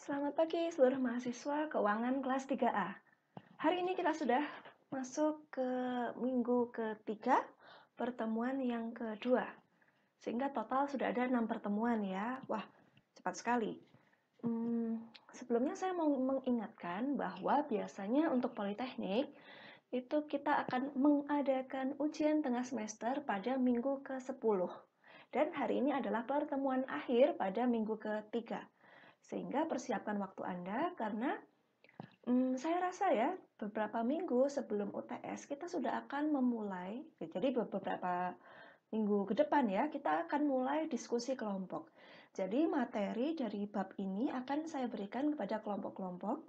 Selamat pagi seluruh mahasiswa keuangan kelas 3A. Hari ini kita sudah masuk ke minggu ketiga, pertemuan yang kedua. Sehingga total sudah ada enam pertemuan ya. Wah, cepat sekali. Hmm, sebelumnya saya mau mengingatkan bahwa biasanya untuk Politeknik, itu kita akan mengadakan ujian tengah semester pada minggu ke-10. Dan hari ini adalah pertemuan akhir pada minggu ketiga. Sehingga persiapkan waktu Anda karena hmm, saya rasa ya beberapa minggu sebelum UTS kita sudah akan memulai. Jadi beberapa minggu ke depan ya kita akan mulai diskusi kelompok. Jadi materi dari bab ini akan saya berikan kepada kelompok-kelompok.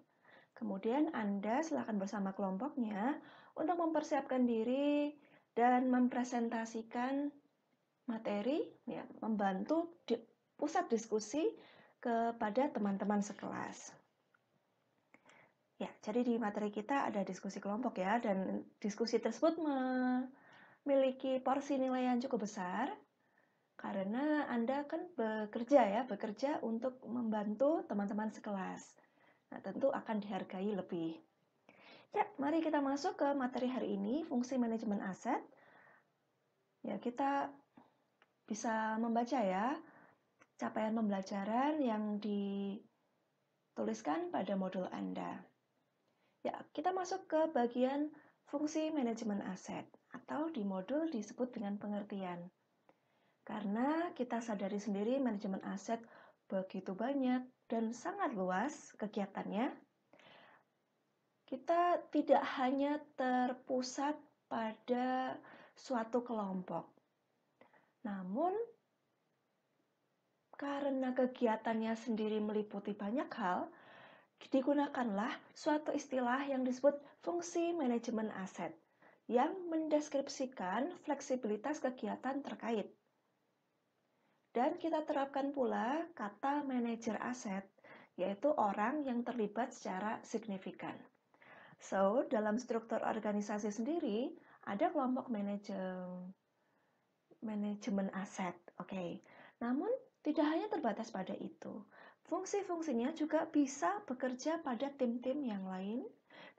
Kemudian Anda silakan bersama kelompoknya untuk mempersiapkan diri dan mempresentasikan materi, ya, membantu di pusat diskusi kepada teman-teman sekelas. Ya, jadi di materi kita ada diskusi kelompok ya, dan diskusi tersebut memiliki porsi nilai yang cukup besar, karena Anda kan bekerja ya, bekerja untuk membantu teman-teman sekelas. Nah, tentu akan dihargai lebih. Ya, mari kita masuk ke materi hari ini, fungsi manajemen aset. Ya, kita bisa membaca ya, capaian pembelajaran yang dituliskan pada modul Anda. Ya, kita masuk ke bagian fungsi manajemen aset atau di modul disebut dengan pengertian. Karena kita sadari sendiri manajemen aset begitu banyak dan sangat luas kegiatannya, kita tidak hanya terpusat pada suatu kelompok. Namun, karena kegiatannya sendiri meliputi banyak hal, digunakanlah suatu istilah yang disebut fungsi manajemen aset yang mendeskripsikan fleksibilitas kegiatan terkait. Dan kita terapkan pula kata manajer aset, yaitu orang yang terlibat secara signifikan. So, dalam struktur organisasi sendiri, ada kelompok manajemen aset. Oke. Okay. Namun tidak hanya terbatas pada itu, fungsi-fungsinya juga bisa bekerja pada tim-tim yang lain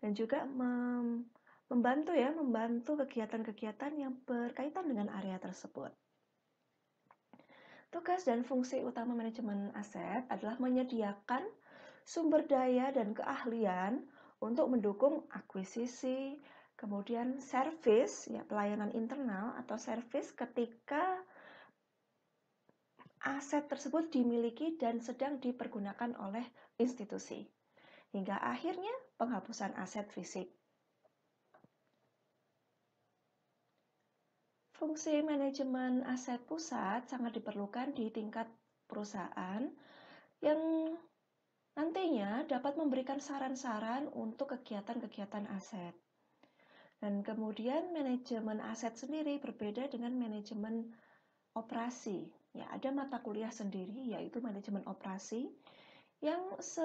dan juga mem membantu ya, membantu kegiatan-kegiatan yang berkaitan dengan area tersebut. Tugas dan fungsi utama manajemen aset adalah menyediakan sumber daya dan keahlian untuk mendukung akuisisi, kemudian service ya pelayanan internal atau service ketika aset tersebut dimiliki dan sedang dipergunakan oleh institusi. Hingga akhirnya penghapusan aset fisik. Fungsi manajemen aset pusat sangat diperlukan di tingkat perusahaan yang nantinya dapat memberikan saran-saran untuk kegiatan-kegiatan aset. Dan kemudian manajemen aset sendiri berbeda dengan manajemen operasi Ya, ada mata kuliah sendiri yaitu manajemen operasi yang se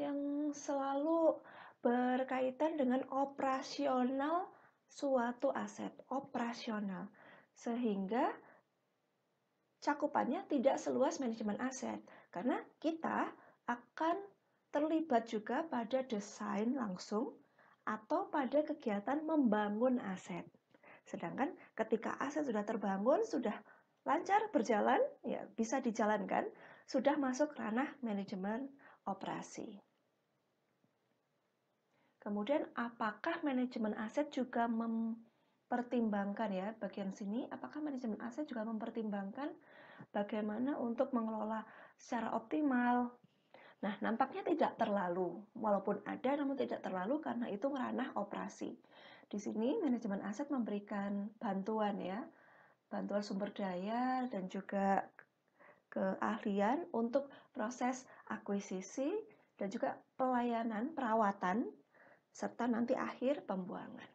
yang selalu berkaitan dengan operasional suatu aset operasional sehingga cakupannya tidak seluas manajemen aset karena kita akan terlibat juga pada desain langsung atau pada kegiatan membangun aset. Sedangkan ketika aset sudah terbangun, sudah lancar berjalan, ya bisa dijalankan, sudah masuk ranah manajemen operasi. Kemudian apakah manajemen aset juga mempertimbangkan ya bagian sini apakah manajemen aset juga mempertimbangkan bagaimana untuk mengelola secara optimal. Nah, nampaknya tidak terlalu walaupun ada namun tidak terlalu karena itu ranah operasi. Di sini manajemen aset memberikan bantuan ya, bantuan sumber daya dan juga keahlian untuk proses akuisisi dan juga pelayanan perawatan serta nanti akhir pembuangan.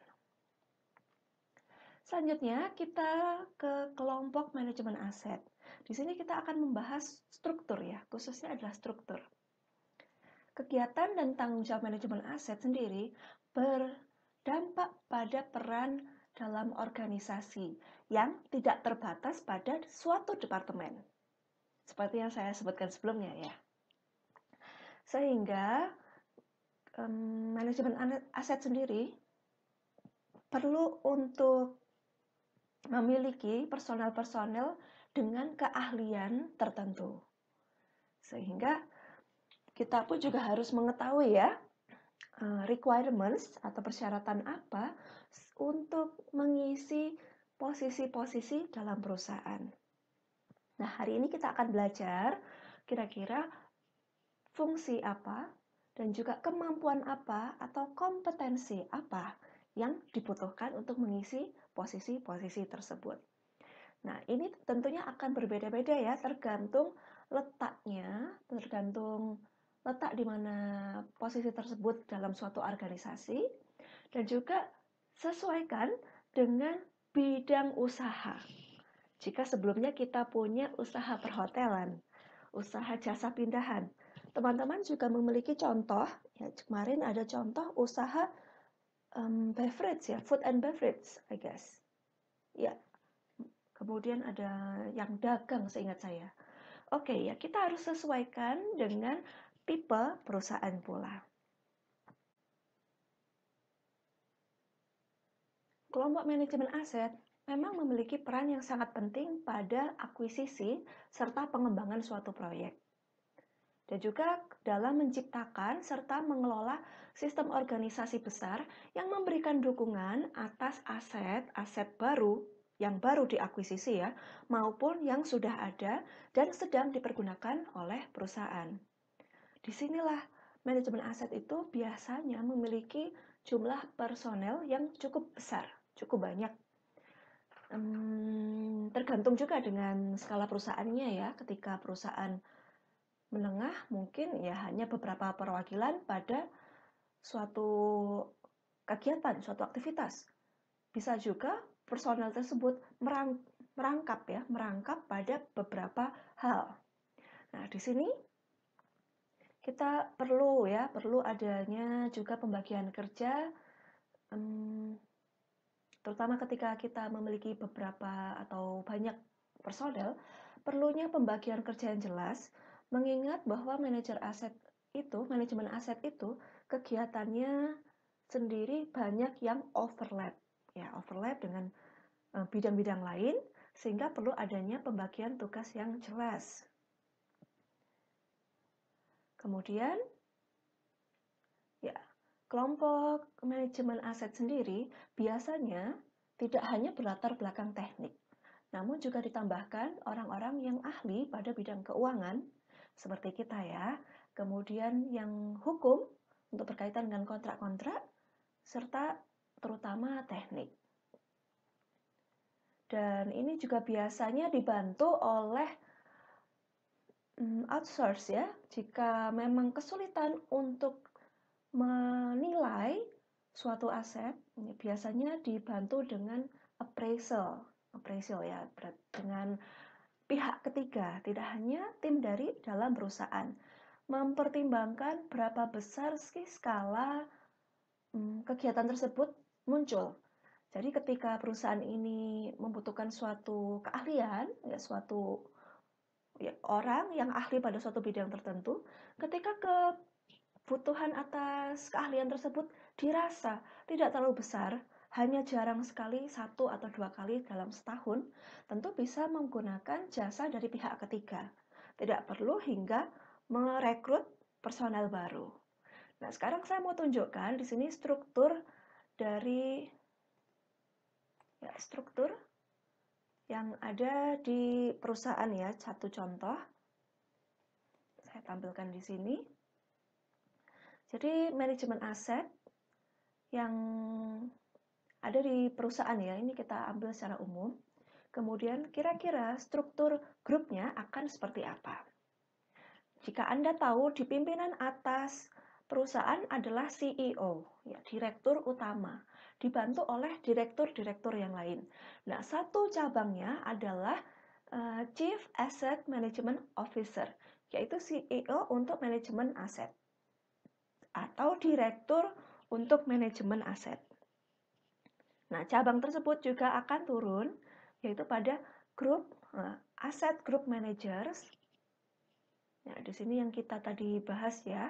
Selanjutnya kita ke kelompok manajemen aset. Di sini kita akan membahas struktur ya, khususnya adalah struktur. Kegiatan dan tanggung jawab manajemen aset sendiri ber dampak pada peran dalam organisasi yang tidak terbatas pada suatu departemen. Seperti yang saya sebutkan sebelumnya ya. Sehingga um, manajemen aset sendiri perlu untuk memiliki personel-personel dengan keahlian tertentu. Sehingga kita pun juga harus mengetahui ya Eh, requirements atau persyaratan apa untuk mengisi posisi-posisi dalam perusahaan. Nah, hari ini kita akan belajar kira-kira fungsi apa dan juga kemampuan apa atau kompetensi apa yang dibutuhkan untuk mengisi posisi-posisi tersebut. Nah, ini tentunya akan berbeda-beda ya, tergantung letaknya, tergantung letak di mana posisi tersebut dalam suatu organisasi, dan juga sesuaikan dengan bidang usaha. Jika sebelumnya kita punya usaha perhotelan, usaha jasa pindahan, teman-teman juga memiliki contoh. Ya, kemarin ada contoh usaha um, beverage ya, food and beverage, I guess. Ya, kemudian ada yang dagang, seingat saya. Oke, okay, ya kita harus sesuaikan dengan tipe perusahaan pula. Kelompok manajemen aset memang memiliki peran yang sangat penting pada akuisisi serta pengembangan suatu proyek. Dan juga dalam menciptakan serta mengelola sistem organisasi besar yang memberikan dukungan atas aset-aset baru yang baru diakuisisi ya, maupun yang sudah ada dan sedang dipergunakan oleh perusahaan. Disinilah manajemen aset itu biasanya memiliki jumlah personel yang cukup besar, cukup banyak. Hmm, tergantung juga dengan skala perusahaannya ya. Ketika perusahaan menengah mungkin ya hanya beberapa perwakilan pada suatu kegiatan, suatu aktivitas. Bisa juga personel tersebut merang, merangkap ya, merangkap pada beberapa hal. Nah, di sini kita perlu ya, perlu adanya juga pembagian kerja, hmm, terutama ketika kita memiliki beberapa atau banyak personel, perlunya pembagian kerja yang jelas, mengingat bahwa manajer aset itu, manajemen aset itu, kegiatannya sendiri banyak yang overlap, ya overlap dengan eh, bidang-bidang lain, sehingga perlu adanya pembagian tugas yang jelas. Kemudian, ya, kelompok manajemen aset sendiri biasanya tidak hanya berlatar belakang teknik, namun juga ditambahkan orang-orang yang ahli pada bidang keuangan, seperti kita ya, kemudian yang hukum untuk berkaitan dengan kontrak-kontrak, serta terutama teknik. Dan ini juga biasanya dibantu oleh Hmm, outsource ya, jika memang kesulitan untuk menilai suatu aset, ya biasanya dibantu dengan appraisal, appraisal ya, dengan pihak ketiga, tidak hanya tim dari dalam perusahaan, mempertimbangkan berapa besar sih skala hmm, kegiatan tersebut muncul. Jadi ketika perusahaan ini membutuhkan suatu keahlian, ya suatu Ya, orang yang ahli pada suatu bidang tertentu, ketika kebutuhan atas keahlian tersebut dirasa tidak terlalu besar, hanya jarang sekali satu atau dua kali dalam setahun, tentu bisa menggunakan jasa dari pihak ketiga. Tidak perlu hingga merekrut personal baru. Nah, sekarang saya mau tunjukkan di sini struktur dari ya, struktur yang ada di perusahaan ya, satu contoh. Saya tampilkan di sini. Jadi manajemen aset yang ada di perusahaan ya, ini kita ambil secara umum. Kemudian kira-kira struktur grupnya akan seperti apa? Jika Anda tahu di pimpinan atas perusahaan adalah CEO, ya, direktur utama, dibantu oleh direktur-direktur yang lain. Nah, satu cabangnya adalah uh, Chief Asset Management Officer, yaitu CEO untuk manajemen aset atau direktur untuk manajemen aset. Nah, cabang tersebut juga akan turun yaitu pada grup uh, aset group managers. Nah, di sini yang kita tadi bahas ya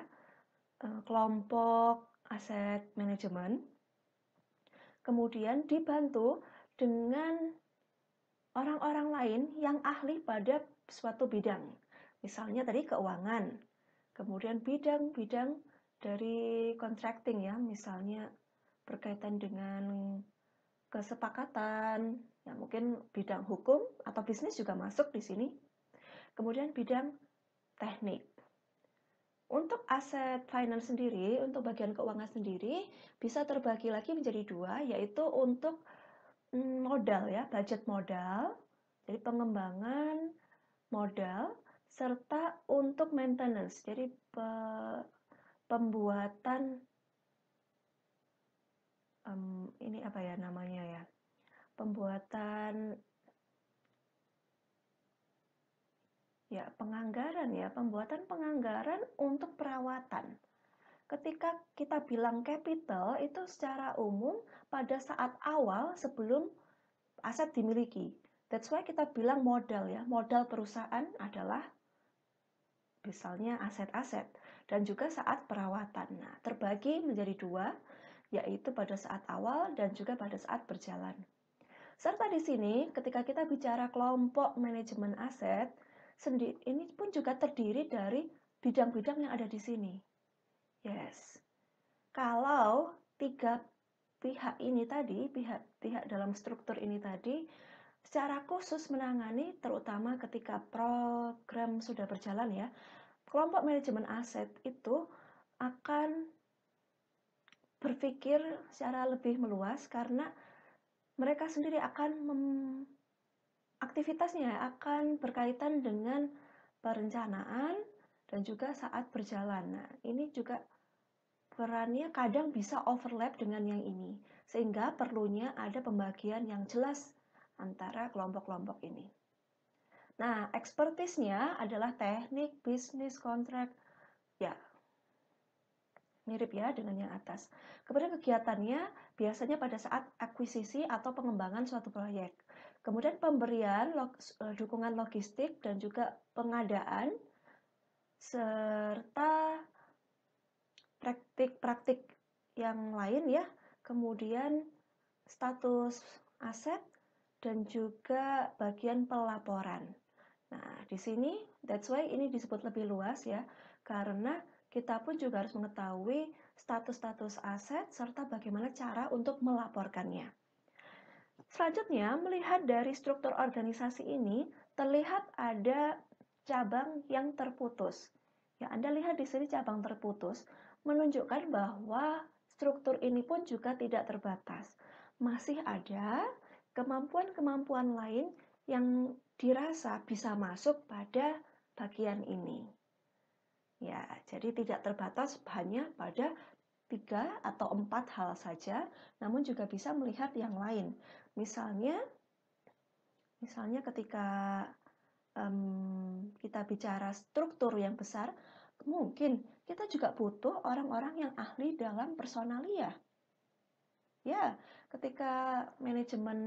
Eh, kelompok aset manajemen, kemudian dibantu dengan orang-orang lain yang ahli pada suatu bidang. Misalnya tadi keuangan, kemudian bidang-bidang dari contracting ya, misalnya berkaitan dengan kesepakatan, ya mungkin bidang hukum atau bisnis juga masuk di sini. Kemudian bidang teknik. Untuk aset finance sendiri, untuk bagian keuangan sendiri bisa terbagi lagi menjadi dua, yaitu untuk mm, modal ya, budget modal, jadi pengembangan modal, serta untuk maintenance, jadi pe pembuatan um, ini apa ya namanya ya, pembuatan Ya, penganggaran ya, pembuatan penganggaran untuk perawatan. Ketika kita bilang capital itu secara umum pada saat awal sebelum aset dimiliki. That's why kita bilang modal ya. Modal perusahaan adalah misalnya aset-aset dan juga saat perawatan. Nah, terbagi menjadi dua, yaitu pada saat awal dan juga pada saat berjalan. Serta di sini, ketika kita bicara kelompok manajemen aset, sendiri ini pun juga terdiri dari bidang-bidang yang ada di sini. Yes. Kalau tiga pihak ini tadi, pihak-pihak dalam struktur ini tadi secara khusus menangani terutama ketika program sudah berjalan ya. Kelompok manajemen aset itu akan berpikir secara lebih meluas karena mereka sendiri akan aktivitasnya akan berkaitan dengan perencanaan dan juga saat berjalan. Nah, ini juga perannya kadang bisa overlap dengan yang ini, sehingga perlunya ada pembagian yang jelas antara kelompok-kelompok ini. Nah, ekspertisnya adalah teknik bisnis kontrak, ya, mirip ya dengan yang atas. Kemudian kegiatannya biasanya pada saat akuisisi atau pengembangan suatu proyek. Kemudian pemberian log, e, dukungan logistik dan juga pengadaan serta praktik-praktik yang lain ya. Kemudian status aset dan juga bagian pelaporan. Nah, di sini that's why ini disebut lebih luas ya karena kita pun juga harus mengetahui status-status aset serta bagaimana cara untuk melaporkannya. Selanjutnya, melihat dari struktur organisasi ini, terlihat ada cabang yang terputus. Ya, Anda lihat di sini cabang terputus menunjukkan bahwa struktur ini pun juga tidak terbatas. Masih ada kemampuan-kemampuan lain yang dirasa bisa masuk pada bagian ini. Ya, jadi tidak terbatas hanya pada tiga atau empat hal saja, namun juga bisa melihat yang lain. Misalnya, misalnya ketika um, kita bicara struktur yang besar, mungkin kita juga butuh orang-orang yang ahli dalam personalia. Ya, ketika manajemen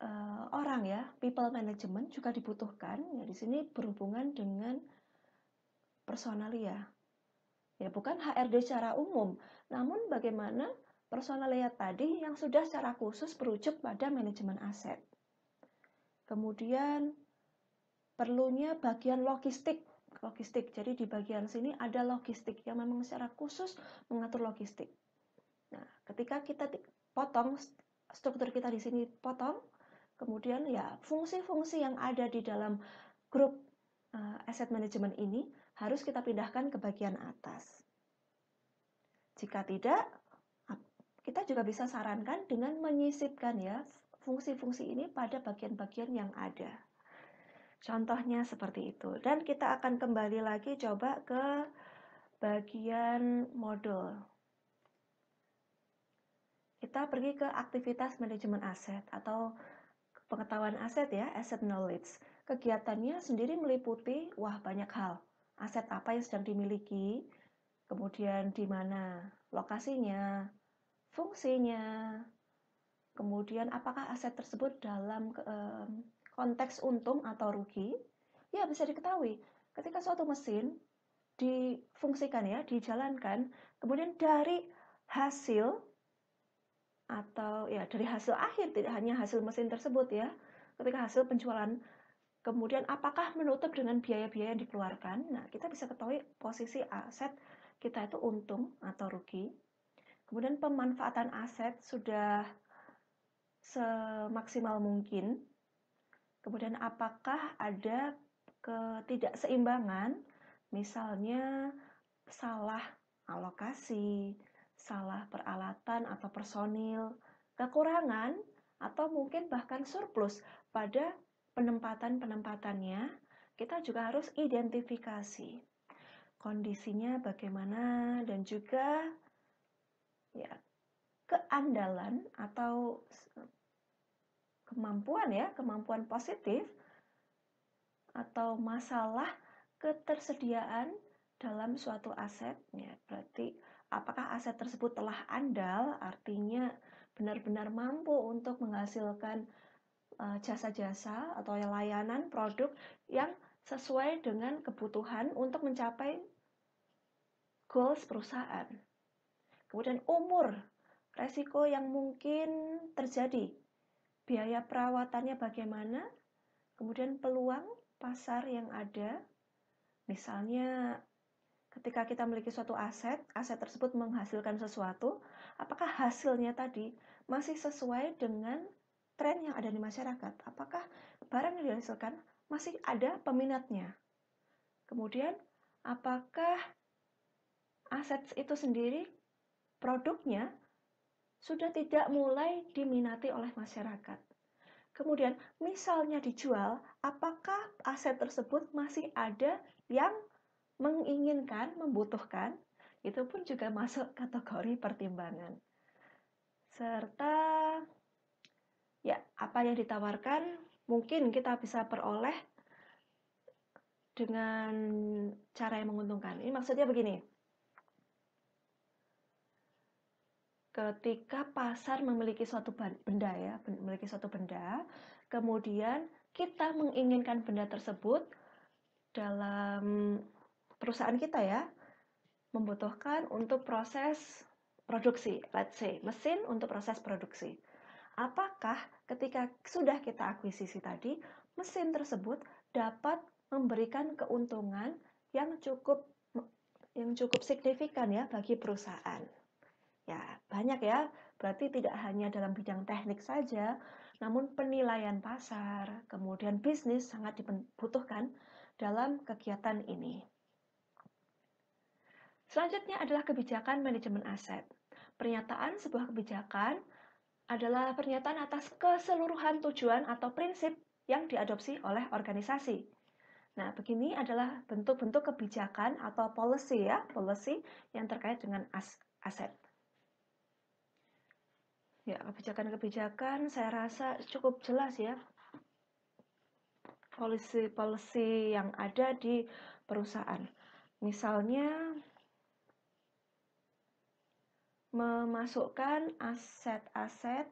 uh, orang ya, people management juga dibutuhkan. Ya, di sini berhubungan dengan personalia ya bukan HRD secara umum, namun bagaimana personal layout tadi yang sudah secara khusus berujuk pada manajemen aset. Kemudian perlunya bagian logistik. Logistik. Jadi di bagian sini ada logistik yang memang secara khusus mengatur logistik. Nah, ketika kita potong struktur kita di sini potong, kemudian ya fungsi-fungsi yang ada di dalam grup uh, eh, asset management ini harus kita pindahkan ke bagian atas. Jika tidak, kita juga bisa sarankan dengan menyisipkan ya fungsi-fungsi ini pada bagian-bagian yang ada. Contohnya seperti itu. Dan kita akan kembali lagi coba ke bagian modul. Kita pergi ke aktivitas manajemen aset atau pengetahuan aset ya, asset knowledge. Kegiatannya sendiri meliputi wah banyak hal aset apa yang sedang dimiliki, kemudian di mana lokasinya, fungsinya, kemudian apakah aset tersebut dalam konteks untung atau rugi, ya bisa diketahui. Ketika suatu mesin difungsikan ya, dijalankan, kemudian dari hasil atau ya dari hasil akhir tidak hanya hasil mesin tersebut ya, ketika hasil penjualan Kemudian apakah menutup dengan biaya-biaya yang dikeluarkan? Nah, kita bisa ketahui posisi aset kita itu untung atau rugi. Kemudian pemanfaatan aset sudah semaksimal mungkin. Kemudian apakah ada ketidakseimbangan? Misalnya salah alokasi, salah peralatan atau personil, kekurangan atau mungkin bahkan surplus pada penempatan-penempatannya, kita juga harus identifikasi kondisinya bagaimana dan juga ya keandalan atau kemampuan ya, kemampuan positif atau masalah ketersediaan dalam suatu aset ya. Berarti apakah aset tersebut telah andal artinya benar-benar mampu untuk menghasilkan Eh, jasa-jasa atau layanan produk yang sesuai dengan kebutuhan untuk mencapai goals perusahaan. Kemudian umur, resiko yang mungkin terjadi, biaya perawatannya bagaimana, kemudian peluang pasar yang ada. Misalnya ketika kita memiliki suatu aset, aset tersebut menghasilkan sesuatu, apakah hasilnya tadi masih sesuai dengan tren yang ada di masyarakat. Apakah barang yang dihasilkan masih ada peminatnya? Kemudian, apakah aset itu sendiri produknya sudah tidak mulai diminati oleh masyarakat? Kemudian, misalnya dijual, apakah aset tersebut masih ada yang menginginkan, membutuhkan? Itu pun juga masuk kategori pertimbangan. Serta ya apa yang ditawarkan mungkin kita bisa peroleh dengan cara yang menguntungkan. Ini maksudnya begini. Ketika pasar memiliki suatu benda ya, memiliki suatu benda, kemudian kita menginginkan benda tersebut dalam perusahaan kita ya, membutuhkan untuk proses produksi, let's say, mesin untuk proses produksi apakah ketika sudah kita akuisisi tadi, mesin tersebut dapat memberikan keuntungan yang cukup yang cukup signifikan ya bagi perusahaan. Ya, banyak ya. Berarti tidak hanya dalam bidang teknik saja, namun penilaian pasar, kemudian bisnis sangat dibutuhkan dalam kegiatan ini. Selanjutnya adalah kebijakan manajemen aset. Pernyataan sebuah kebijakan adalah pernyataan atas keseluruhan tujuan atau prinsip yang diadopsi oleh organisasi. Nah, begini adalah bentuk-bentuk kebijakan atau policy ya, policy yang terkait dengan as aset. Ya, kebijakan-kebijakan saya rasa cukup jelas ya. Policy-policy yang ada di perusahaan. Misalnya memasukkan aset-aset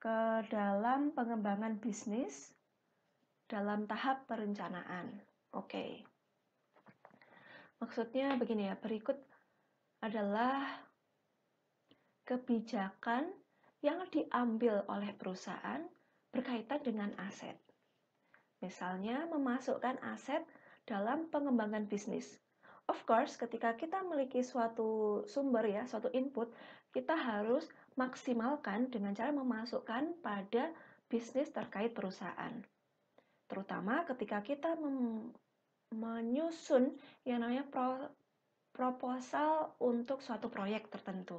ke dalam pengembangan bisnis dalam tahap perencanaan. Oke. Maksudnya begini ya, berikut adalah kebijakan yang diambil oleh perusahaan berkaitan dengan aset. Misalnya memasukkan aset dalam pengembangan bisnis Of course, ketika kita memiliki suatu sumber ya, suatu input, kita harus maksimalkan dengan cara memasukkan pada bisnis terkait perusahaan. Terutama ketika kita menyusun yang namanya pro proposal untuk suatu proyek tertentu.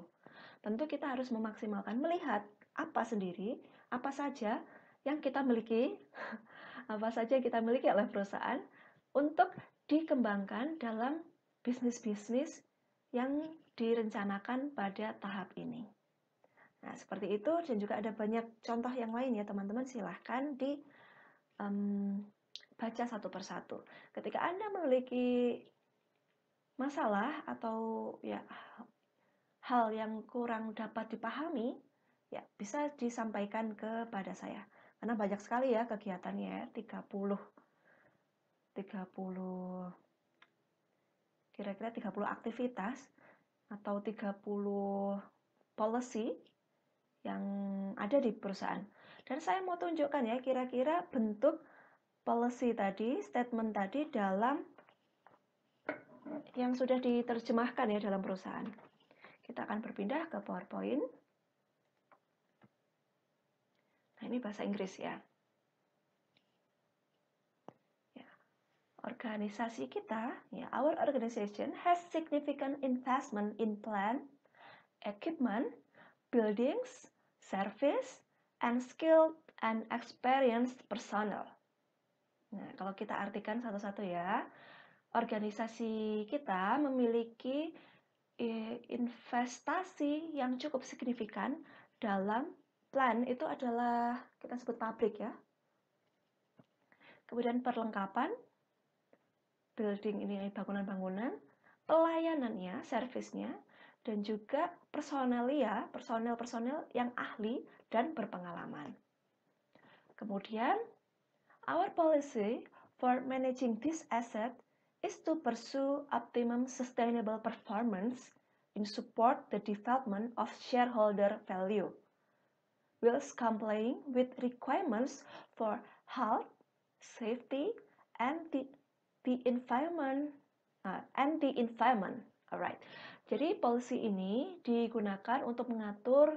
Tentu kita harus memaksimalkan melihat apa sendiri, apa saja yang kita miliki, apa saja yang kita miliki oleh perusahaan untuk dikembangkan dalam bisnis-bisnis yang direncanakan pada tahap ini. Nah, seperti itu dan juga ada banyak contoh yang lain ya teman-teman silahkan dibaca um, satu persatu. Ketika Anda memiliki masalah atau ya hal yang kurang dapat dipahami, ya bisa disampaikan kepada saya. Karena banyak sekali ya kegiatannya ya, 30 30 kira-kira 30 aktivitas atau 30 policy yang ada di perusahaan. Dan saya mau tunjukkan ya kira-kira bentuk policy tadi, statement tadi dalam yang sudah diterjemahkan ya dalam perusahaan. Kita akan berpindah ke PowerPoint. Nah, ini bahasa Inggris ya. organisasi kita, ya, our organization has significant investment in plant, equipment, buildings, service, and skilled and experienced personnel. Nah, kalau kita artikan satu-satu ya, organisasi kita memiliki eh, investasi yang cukup signifikan dalam plan itu adalah kita sebut pabrik ya. Kemudian perlengkapan, building ini bangunan-bangunan, pelayanannya, servisnya, dan juga personalia, ya, personel-personel yang ahli dan berpengalaman. Kemudian, our policy for managing this asset is to pursue optimum sustainable performance in support the development of shareholder value, whilst complying with requirements for health, safety, and the the environment uh, and the environment. Alright. Jadi policy ini digunakan untuk mengatur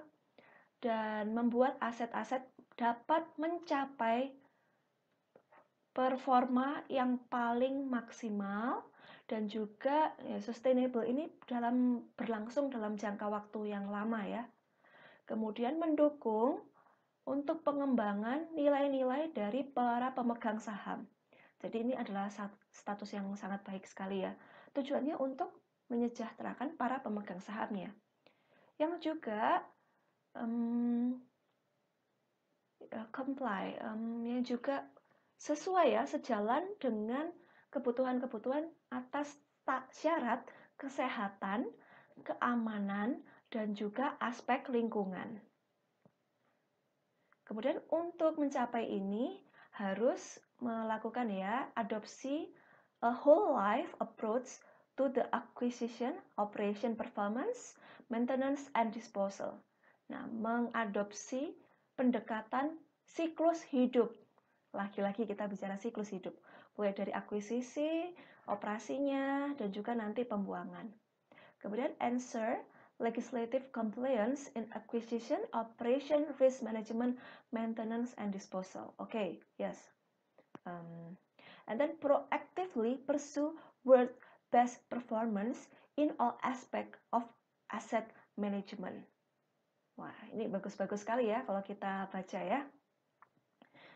dan membuat aset-aset dapat mencapai performa yang paling maksimal dan juga ya, sustainable ini dalam berlangsung dalam jangka waktu yang lama ya. Kemudian mendukung untuk pengembangan nilai-nilai dari para pemegang saham. Jadi ini adalah status yang sangat baik sekali ya. Tujuannya untuk menyejahterakan para pemegang sahamnya. Yang juga um, comply, um, yang juga sesuai ya, sejalan dengan kebutuhan-kebutuhan atas syarat kesehatan, keamanan, dan juga aspek lingkungan. Kemudian untuk mencapai ini harus melakukan ya adopsi a whole life approach to the acquisition, operation performance, maintenance and disposal. Nah, mengadopsi pendekatan siklus hidup. Lagi-lagi kita bicara siklus hidup, mulai dari akuisisi, operasinya, dan juga nanti pembuangan. Kemudian answer legislative compliance in acquisition, operation, risk management, maintenance, and disposal. Oke, okay, yes um, and then proactively pursue world best performance in all aspect of asset management. Wah, ini bagus-bagus sekali ya kalau kita baca ya.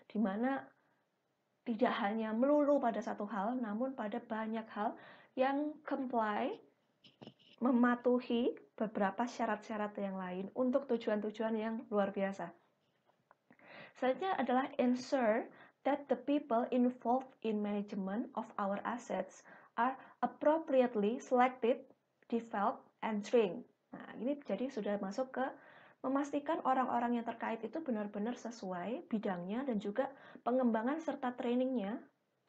Dimana tidak hanya melulu pada satu hal, namun pada banyak hal yang comply, mematuhi beberapa syarat-syarat yang lain untuk tujuan-tujuan yang luar biasa. Selanjutnya adalah ensure that the people involved in management of our assets are appropriately selected, developed, and trained. Nah, ini jadi sudah masuk ke memastikan orang-orang yang terkait itu benar-benar sesuai bidangnya dan juga pengembangan serta trainingnya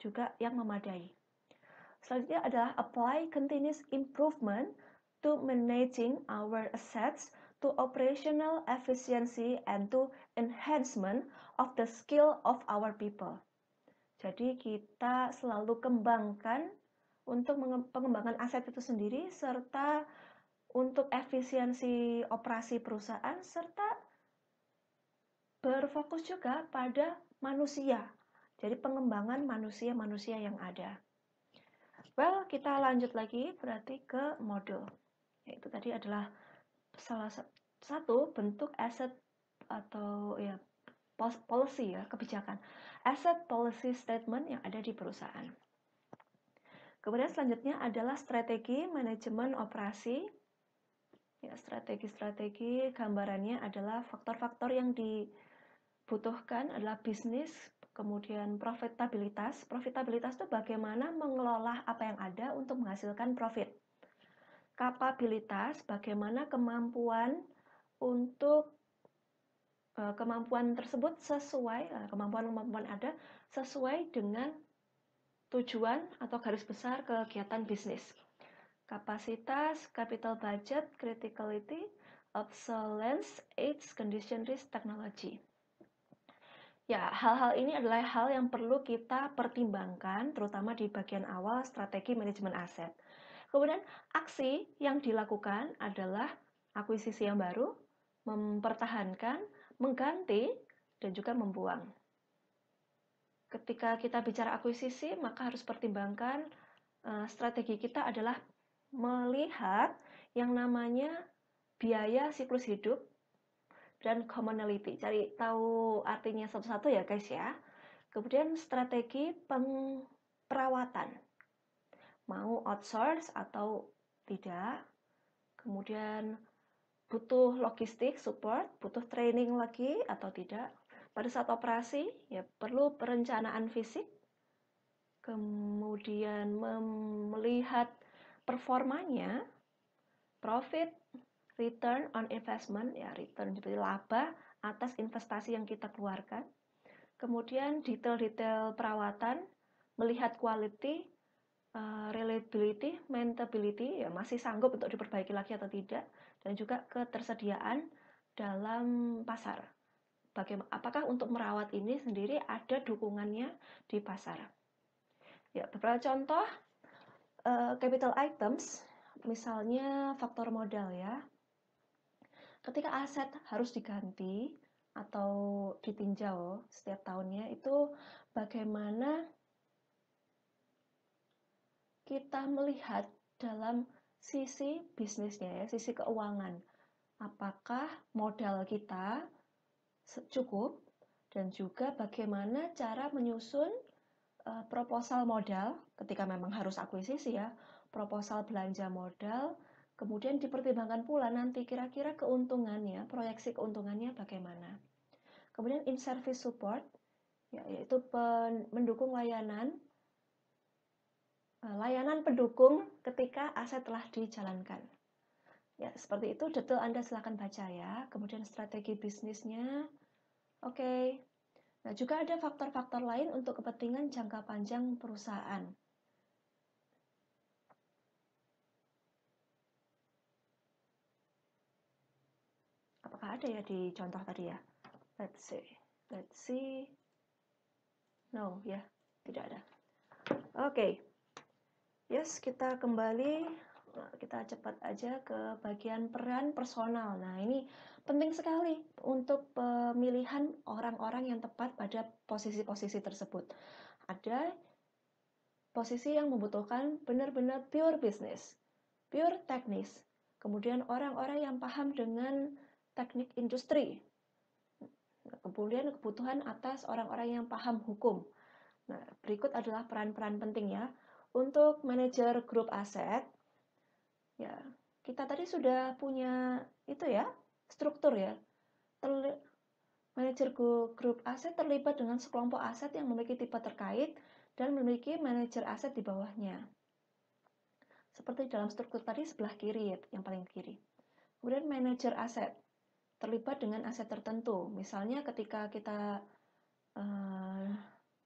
juga yang memadai. Selanjutnya adalah apply continuous improvement to managing our assets to operational efficiency and to enhancement of the skill of our people. Jadi kita selalu kembangkan untuk pengembangan aset itu sendiri serta untuk efisiensi operasi perusahaan serta berfokus juga pada manusia. Jadi pengembangan manusia-manusia yang ada. Well, kita lanjut lagi berarti ke modul. Itu tadi adalah salah satu bentuk aset atau ya policy ya, kebijakan. Asset policy statement yang ada di perusahaan. Kemudian selanjutnya adalah strategi manajemen operasi. Ya, strategi-strategi gambarannya adalah faktor-faktor yang dibutuhkan adalah bisnis, kemudian profitabilitas. Profitabilitas itu bagaimana mengelola apa yang ada untuk menghasilkan profit. Kapabilitas, bagaimana kemampuan untuk Eh, kemampuan tersebut sesuai eh, kemampuan-kemampuan ada sesuai dengan tujuan atau garis besar kegiatan bisnis. Kapasitas, capital budget, criticality, obsolescence, age, condition, risk, technology. Ya, hal-hal ini adalah hal yang perlu kita pertimbangkan, terutama di bagian awal strategi manajemen aset. Kemudian, aksi yang dilakukan adalah akuisisi yang baru, mempertahankan, mengganti, dan juga membuang. Ketika kita bicara akuisisi, maka harus pertimbangkan eh, strategi kita adalah melihat yang namanya biaya siklus hidup dan commonality. Cari tahu artinya satu-satu ya guys ya. Kemudian strategi pengperawatan, Mau outsource atau tidak. Kemudian butuh logistik support, butuh training lagi atau tidak. Pada saat operasi, ya perlu perencanaan fisik, kemudian melihat performanya, profit, return on investment, ya return jadi laba atas investasi yang kita keluarkan. Kemudian detail-detail perawatan, melihat quality, uh, reliability, maintainability, ya masih sanggup untuk diperbaiki lagi atau tidak dan juga ketersediaan dalam pasar. Bagaimana, apakah untuk merawat ini sendiri ada dukungannya di pasar? Ya, beberapa contoh uh, capital items, misalnya faktor modal ya. Ketika aset harus diganti atau ditinjau setiap tahunnya itu bagaimana kita melihat dalam sisi bisnisnya ya, sisi keuangan. Apakah modal kita cukup dan juga bagaimana cara menyusun eh, proposal modal ketika memang harus akuisisi ya, proposal belanja modal, kemudian dipertimbangkan pula nanti kira-kira keuntungannya, proyeksi keuntungannya bagaimana. Kemudian in service support ya, yaitu mendukung layanan Eh, layanan pendukung ketika aset telah dijalankan. Ya, seperti itu detail Anda silakan baca ya. Kemudian strategi bisnisnya. Oke. Okay. Nah, juga ada faktor-faktor lain untuk kepentingan jangka panjang perusahaan. Apakah ada ya di contoh tadi ya? Let's see. Let's see. No, ya, yeah, tidak ada. Oke. Okay. Yes, kita kembali eh, kita cepat aja ke bagian peran personal. Nah, ini penting sekali untuk pemilihan orang-orang yang tepat pada posisi-posisi tersebut. Ada posisi yang membutuhkan benar-benar pure business, pure teknis. Kemudian orang-orang yang paham dengan teknik industri. Kemudian kebutuhan atas orang-orang yang paham hukum. Nah, berikut adalah peran-peran penting ya untuk manajer grup aset, ya kita tadi sudah punya itu ya struktur ya. manajer grup aset terlibat dengan sekelompok aset yang memiliki tipe terkait dan memiliki manajer aset di bawahnya. Seperti dalam struktur tadi sebelah kiri ya, yang paling kiri. Kemudian manajer aset terlibat dengan aset tertentu. Misalnya ketika kita uh,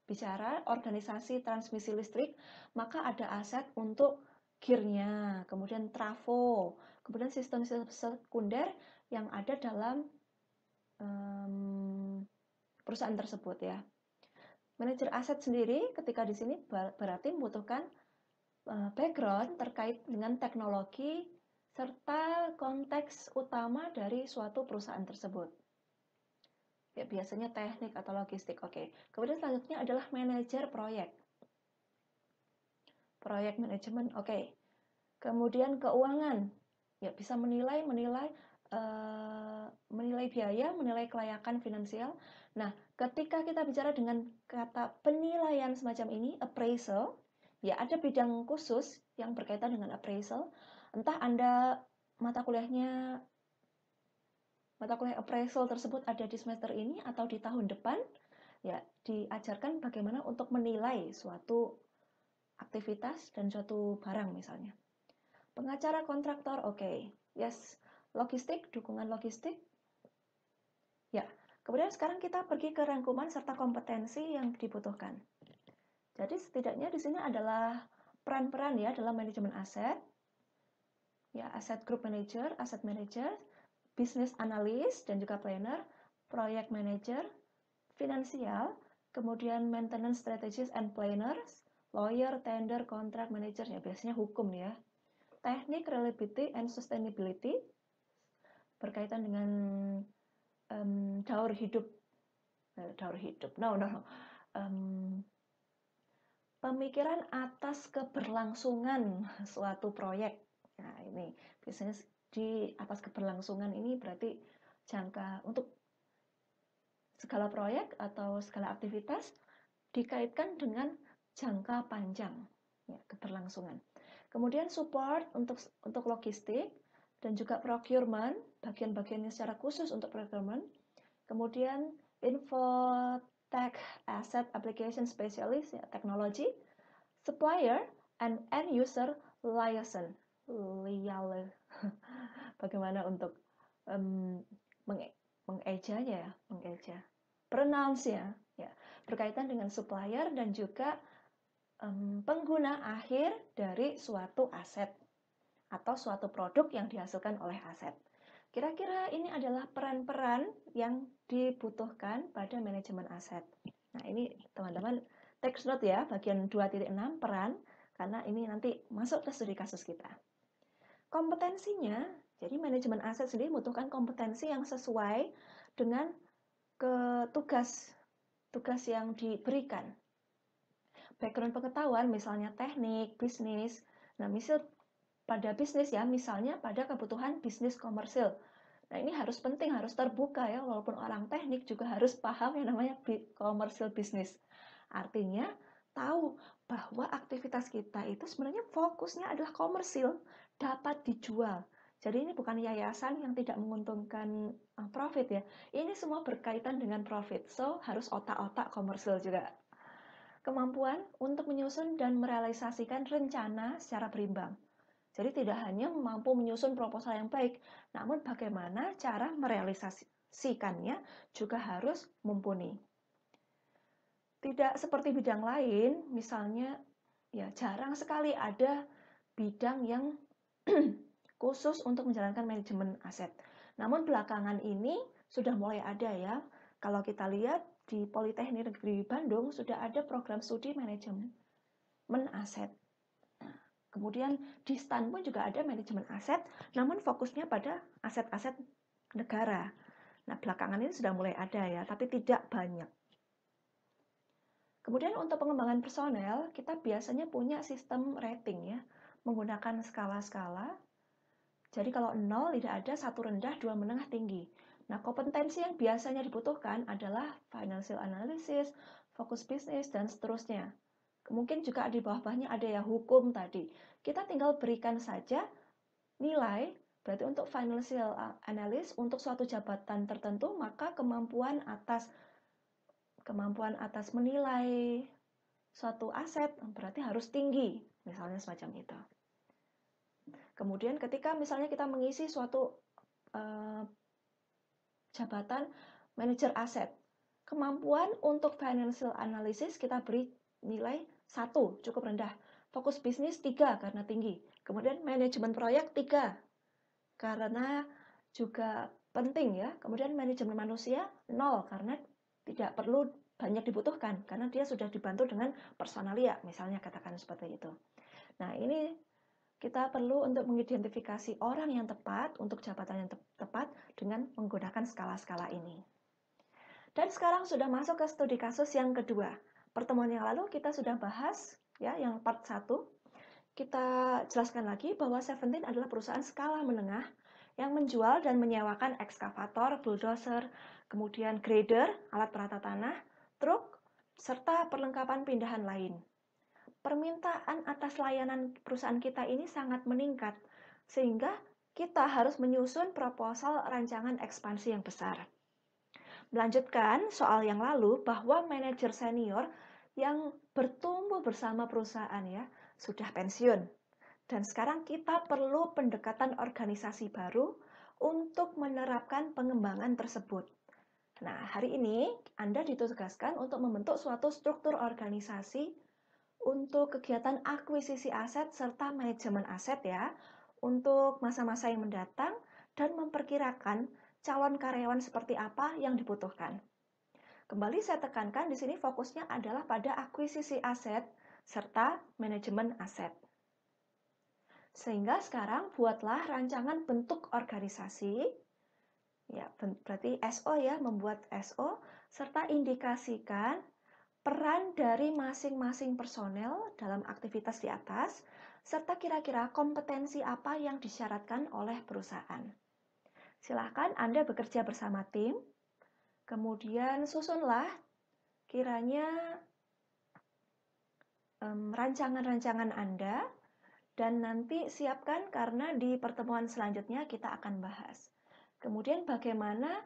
bicara organisasi transmisi listrik, maka ada aset untuk gearnya, kemudian trafo, kemudian sistem-sistem sekunder yang ada dalam um, perusahaan tersebut ya. Manajer aset sendiri ketika di sini berarti membutuhkan e, background terkait dengan teknologi serta konteks utama dari suatu perusahaan tersebut ya biasanya teknik atau logistik. Oke. Kemudian selanjutnya adalah manajer proyek. Proyek manajemen. Oke. Kemudian keuangan. Ya bisa menilai menilai eh, menilai biaya, menilai kelayakan finansial. Nah, ketika kita bicara dengan kata penilaian semacam ini appraisal, ya ada bidang khusus yang berkaitan dengan appraisal. Entah Anda mata kuliahnya mata kuliah appraisal tersebut ada di semester ini atau di tahun depan, ya diajarkan bagaimana untuk menilai suatu aktivitas dan suatu barang misalnya. Pengacara kontraktor, oke, okay. yes. Logistik, dukungan logistik, ya. Kemudian sekarang kita pergi ke rangkuman serta kompetensi yang dibutuhkan. Jadi setidaknya di sini adalah peran-peran ya dalam manajemen aset, ya aset group manager, aset manager, bisnis analis dan juga planner, project manager, finansial, kemudian maintenance strategist and planners, lawyer, tender, contract manager, ya biasanya hukum ya. Teknik, reliability, and sustainability, berkaitan dengan um, daur hidup, eh, daur hidup, no, no, no. Um, pemikiran atas keberlangsungan suatu proyek. Nah, ini business di atas keberlangsungan ini berarti jangka untuk segala proyek atau segala aktivitas dikaitkan dengan jangka panjang ya, keberlangsungan. Kemudian support untuk untuk logistik dan juga procurement, bagian-bagiannya secara khusus untuk procurement. Kemudian info tech asset application specialist ya, teknologi, supplier and end user liaison. Liale. Bagaimana untuk um, menge mengejanya ya, mengeja. Pronounce ya, ya. Berkaitan dengan supplier dan juga um, pengguna akhir dari suatu aset atau suatu produk yang dihasilkan oleh aset. Kira-kira ini adalah peran-peran yang dibutuhkan pada manajemen aset. Nah, ini teman-teman text note ya, bagian 2.6 peran karena ini nanti masuk ke studi kasus kita kompetensinya, jadi manajemen aset sendiri membutuhkan kompetensi yang sesuai dengan tugas tugas yang diberikan. Background pengetahuan misalnya teknik, bisnis. Nah, misal pada bisnis ya, misalnya pada kebutuhan bisnis komersil. Nah, ini harus penting, harus terbuka ya, walaupun orang teknik juga harus paham yang namanya komersil bisnis. Artinya, tahu bahwa aktivitas kita itu sebenarnya fokusnya adalah komersil dapat dijual. Jadi ini bukan yayasan yang tidak menguntungkan eh, profit ya. Ini semua berkaitan dengan profit. So, harus otak-otak komersil juga. Kemampuan untuk menyusun dan merealisasikan rencana secara berimbang. Jadi tidak hanya mampu menyusun proposal yang baik, namun bagaimana cara merealisasikannya juga harus mumpuni. Tidak seperti bidang lain, misalnya ya jarang sekali ada bidang yang khusus untuk menjalankan manajemen aset. Namun belakangan ini sudah mulai ada ya, kalau kita lihat di Politeknik Negeri Bandung sudah ada program studi manajemen aset. Nah, kemudian di STAN pun juga ada manajemen aset, namun fokusnya pada aset-aset negara. Nah, belakangan ini sudah mulai ada ya, tapi tidak banyak. Kemudian untuk pengembangan personel, kita biasanya punya sistem rating ya menggunakan skala-skala. Jadi kalau 0 tidak ada satu rendah, dua menengah tinggi. Nah, kompetensi yang biasanya dibutuhkan adalah financial analysis, fokus bisnis, dan seterusnya. Mungkin juga di bawah-bawahnya ada ya hukum tadi. Kita tinggal berikan saja nilai, berarti untuk financial uh, analysis, untuk suatu jabatan tertentu, maka kemampuan atas kemampuan atas menilai suatu aset berarti harus tinggi. Misalnya semacam itu. Kemudian ketika misalnya kita mengisi suatu uh, jabatan manajer aset, kemampuan untuk financial analysis kita beri nilai satu, cukup rendah. Fokus bisnis tiga karena tinggi. Kemudian manajemen proyek tiga karena juga penting ya. Kemudian manajemen manusia nol karena tidak perlu banyak dibutuhkan karena dia sudah dibantu dengan personalia misalnya katakan seperti itu. Nah, ini kita perlu untuk mengidentifikasi orang yang tepat untuk jabatan yang te tepat dengan menggunakan skala-skala ini. Dan sekarang sudah masuk ke studi kasus yang kedua. Pertemuan yang lalu kita sudah bahas ya yang part 1. Kita jelaskan lagi bahwa Seventeen adalah perusahaan skala menengah yang menjual dan menyewakan ekskavator, bulldozer, kemudian grader, alat perata tanah, truk, serta perlengkapan pindahan lain. Permintaan atas layanan perusahaan kita ini sangat meningkat, sehingga kita harus menyusun proposal rancangan ekspansi yang besar. Melanjutkan soal yang lalu bahwa manajer senior yang bertumbuh bersama perusahaan ya sudah pensiun. Dan sekarang kita perlu pendekatan organisasi baru untuk menerapkan pengembangan tersebut. Nah, hari ini Anda ditugaskan untuk membentuk suatu struktur organisasi untuk kegiatan akuisisi aset serta manajemen aset ya, untuk masa-masa yang mendatang dan memperkirakan calon karyawan seperti apa yang dibutuhkan. Kembali saya tekankan di sini fokusnya adalah pada akuisisi aset serta manajemen aset. Sehingga sekarang buatlah rancangan bentuk organisasi, Ya, berarti SO ya, membuat SO serta indikasikan peran dari masing-masing personel dalam aktivitas di atas serta kira-kira kompetensi apa yang disyaratkan oleh perusahaan. Silahkan Anda bekerja bersama tim, kemudian susunlah kiranya rancangan-rancangan um, Anda dan nanti siapkan karena di pertemuan selanjutnya kita akan bahas. Kemudian bagaimana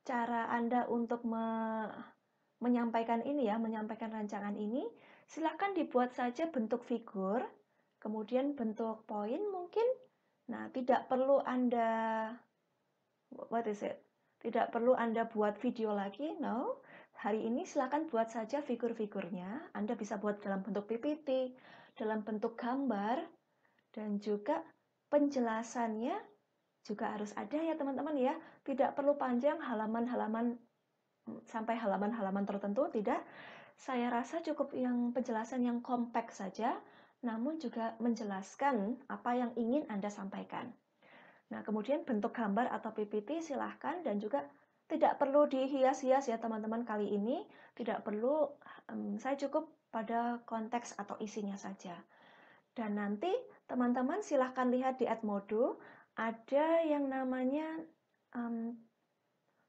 cara Anda untuk me menyampaikan ini ya, menyampaikan rancangan ini, silakan dibuat saja bentuk figur, kemudian bentuk poin mungkin. Nah, tidak perlu Anda what is it? Tidak perlu Anda buat video lagi, no. Hari ini silakan buat saja figur-figurnya. Anda bisa buat dalam bentuk PPT, dalam bentuk gambar, dan juga penjelasannya juga harus ada ya teman-teman ya. Tidak perlu panjang halaman-halaman mm, sampai halaman-halaman tertentu, tidak. Saya rasa cukup yang penjelasan yang kompak saja, namun juga menjelaskan apa yang ingin Anda sampaikan. Nah, kemudian bentuk gambar atau PPT silahkan dan juga tidak perlu dihias-hias ya teman-teman kali ini, tidak perlu um, saya cukup pada konteks atau isinya saja. Dan nanti teman-teman silahkan lihat di add Edmodo, ada yang namanya um,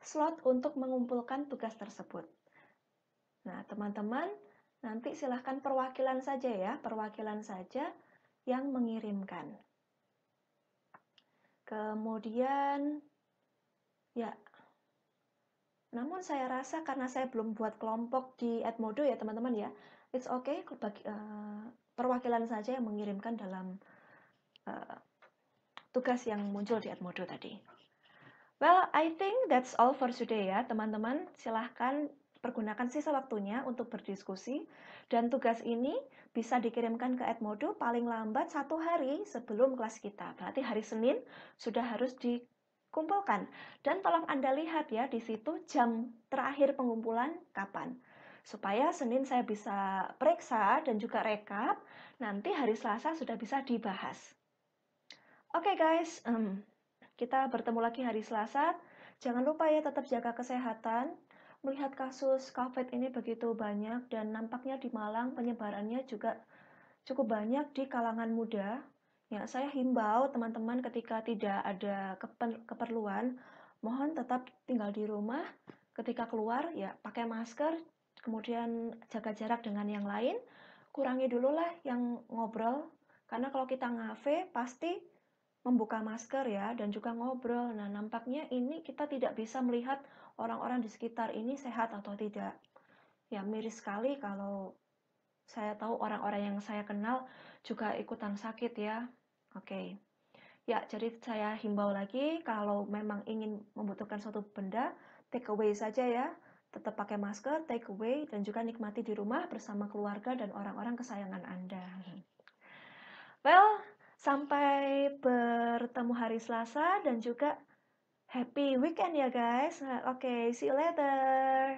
slot untuk mengumpulkan tugas tersebut. Nah, teman-teman, nanti silahkan perwakilan saja ya, perwakilan saja yang mengirimkan. Kemudian, ya, namun saya rasa karena saya belum buat kelompok di Edmodo ya teman-teman ya, it's okay, bagi, uh, perwakilan saja yang mengirimkan dalam uh, tugas yang muncul di Edmodo tadi. Well, I think that's all for today ya, teman-teman. Silahkan pergunakan sisa waktunya untuk berdiskusi dan tugas ini bisa dikirimkan ke Edmodo paling lambat satu hari sebelum kelas kita. Berarti hari Senin sudah harus dikumpulkan. Dan tolong Anda lihat ya di situ jam terakhir pengumpulan kapan. Supaya Senin saya bisa periksa dan juga rekap, nanti hari Selasa sudah bisa dibahas. Oke okay guys, um, kita bertemu lagi hari Selasa. Jangan lupa ya tetap jaga kesehatan. Melihat kasus COVID ini begitu banyak dan nampaknya di Malang penyebarannya juga cukup banyak di kalangan muda. Ya, saya himbau teman-teman ketika tidak ada keperluan, mohon tetap tinggal di rumah. Ketika keluar ya pakai masker, kemudian jaga jarak dengan yang lain. Kurangi dulu lah yang ngobrol karena kalau kita ngafe pasti membuka masker ya dan juga ngobrol. Nah, nampaknya ini kita tidak bisa melihat orang-orang di sekitar ini sehat atau tidak. Ya, miris sekali kalau saya tahu orang-orang yang saya kenal juga ikutan sakit ya. Oke. Okay. Ya, jadi saya himbau lagi kalau memang ingin membutuhkan suatu benda, take away saja ya. Tetap pakai masker, take away, dan juga nikmati di rumah bersama keluarga dan orang-orang kesayangan Anda. Hmm. Well, Sampai bertemu hari Selasa dan juga happy weekend ya guys. Oke, okay, see you later.